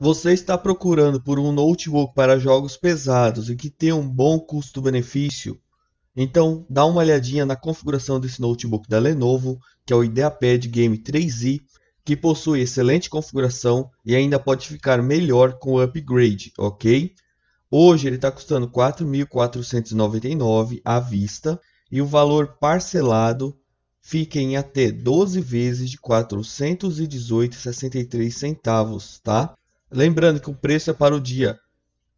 Você está procurando por um notebook para jogos pesados e que tenha um bom custo-benefício? Então, dá uma olhadinha na configuração desse notebook da Lenovo, que é o IdeaPad Game 3i, que possui excelente configuração e ainda pode ficar melhor com o upgrade, ok? Hoje ele está custando R$ 4.499 à vista e o valor parcelado fica em até 12 vezes de R$ 418,63 tá? Lembrando que o preço é para o dia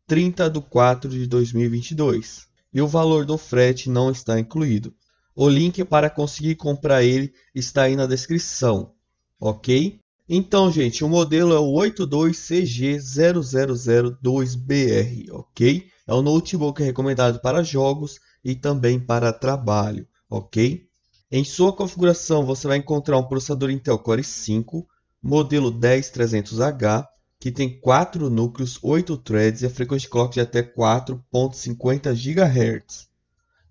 30 de 4 de 2022 e o valor do frete não está incluído. O link para conseguir comprar ele está aí na descrição, ok? Então, gente, o modelo é o 82CG0002BR, ok? É um notebook recomendado para jogos e também para trabalho, ok? Em sua configuração, você vai encontrar um processador Intel Core i5, modelo 10300H, que tem 4 núcleos, 8 threads e a frequência de clock de até 4.50 GHz.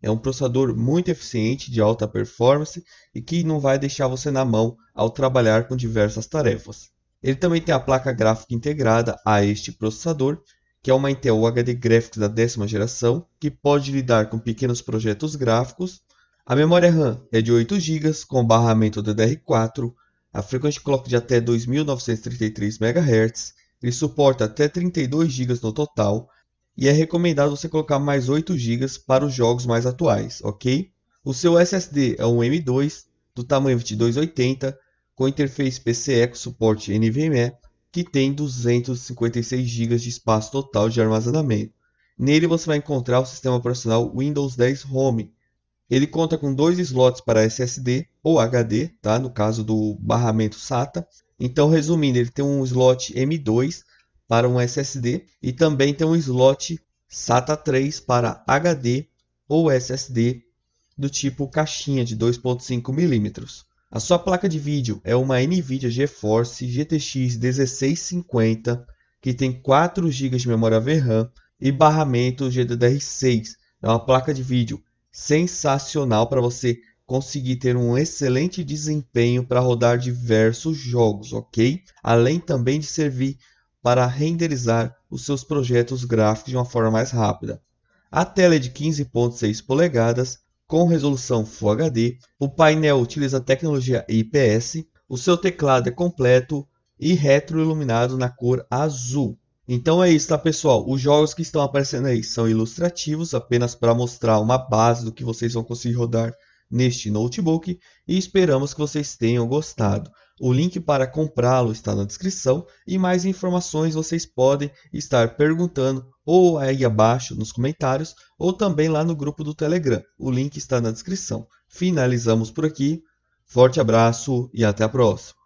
É um processador muito eficiente, de alta performance e que não vai deixar você na mão ao trabalhar com diversas tarefas. Ele também tem a placa gráfica integrada a este processador, que é uma Intel HD Graphics da décima geração, que pode lidar com pequenos projetos gráficos. A memória RAM é de 8 GB com barramento DDR4, a frequência de clock de até 2933 MHz ele suporta até 32 GB no total e é recomendado você colocar mais 8 GB para os jogos mais atuais, ok? O seu SSD é um M2 do tamanho 2280 com interface PCE com suporte NVMe que tem 256 GB de espaço total de armazenamento. Nele você vai encontrar o sistema operacional Windows 10 Home. Ele conta com dois slots para SSD ou HD, tá? no caso do barramento SATA. Então, resumindo, ele tem um slot M2 para um SSD e também tem um slot SATA 3 para HD ou SSD do tipo caixinha de 2.5 mm. A sua placa de vídeo é uma NVIDIA GeForce GTX 1650 que tem 4 GB de memória VRAM e barramento GDDR6. É uma placa de vídeo sensacional para você conseguir ter um excelente desempenho para rodar diversos jogos, ok? Além também de servir para renderizar os seus projetos gráficos de uma forma mais rápida. A tela é de 15.6 polegadas, com resolução Full HD, o painel utiliza a tecnologia IPS, o seu teclado é completo e retroiluminado na cor azul. Então é isso, tá pessoal? Os jogos que estão aparecendo aí são ilustrativos, apenas para mostrar uma base do que vocês vão conseguir rodar neste notebook e esperamos que vocês tenham gostado. O link para comprá-lo está na descrição e mais informações vocês podem estar perguntando ou aí abaixo nos comentários ou também lá no grupo do Telegram. O link está na descrição. Finalizamos por aqui. Forte abraço e até a próxima.